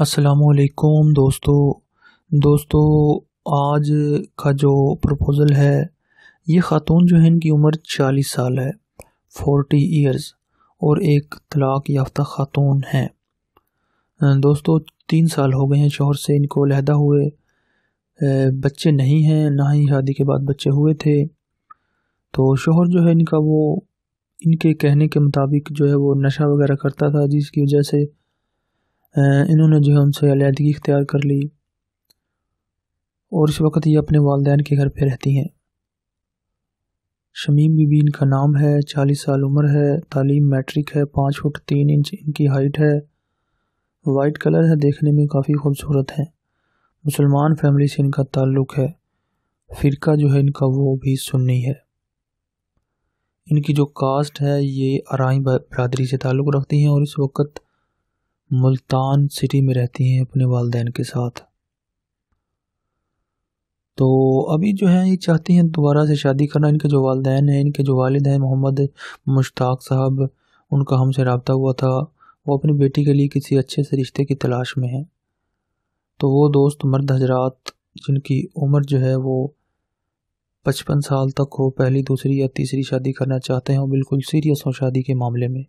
असलकुम दोस्तों दोस्तों आज का जो प्रपोज़ल है ये ख़ातून जो है इनकी उम्र चालीस साल है फोर्टी ईयर्स और एक तलाक याफ्ता ख़ातून है दोस्तों तीन साल हो गए हैं शोहर से इनको लहदा हुए बच्चे नहीं हैं ना ही शादी के बाद बच्चे हुए थे तो शोहर जो है इनका वो इनके कहने के मुताबिक जो है वो नशा वगैरह करता था जिसकी वजह से इन्होंने जो है उनसे अलीहदगी इख्तियार कर ली और इस वक्त ये अपने वालदेन के घर पर रहती हैं शमीम बीबी इनका नाम है चालीस साल उम्र है तालीम मैट्रिक है पाँच फुट तीन इंच इनकी हाइट है वाइट कलर है देखने में काफ़ी खूबसूरत है मुसलमान फैमिली से इनका ताल्लुक़ है फ़िरका जो है इनका वो भी सुन्नी है इनकी जो कास्ट है ये आरई बरदरी से ताल्लुक़ रखती हैं और इस वक्त मुल्तान सिटी में रहती हैं अपने वालदेन के साथ तो अभी जो है ये चाहती हैं दोबारा से शादी करना इनके जो वालदेन हैं इनके जो वालिद हैं मोहम्मद मुश्ताक साहब उनका हमसे रबता हुआ था वो अपनी बेटी के लिए किसी अच्छे से रिश्ते की तलाश में हैं तो वो दोस्त मर्द हजरात जिनकी उम्र जो है वो पचपन साल तक हो पहली दूसरी या तीसरी शादी करना चाहते हैं बिल्कुल सीरियस हों शादी के मामले में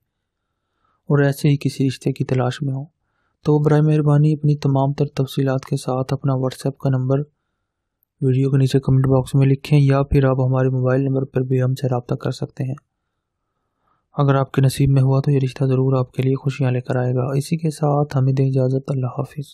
और ऐसे ही किसी रिश्ते की तलाश में हो तो बर मेहरबानी अपनी तमाम तर तफसी के साथ अपना व्हाट्सएप का नंबर वीडियो के नीचे कमेंट बॉक्स में लिखें या फिर आप हमारे मोबाइल नंबर पर भी हमसे रबता कर सकते हैं अगर आपके नसीब में हुआ तो ये रिश्ता ज़रूर आपके लिए खुशियाँ लेकर आएगा इसी के साथ हमें दें इजाज़त अल्लाह हाफिज़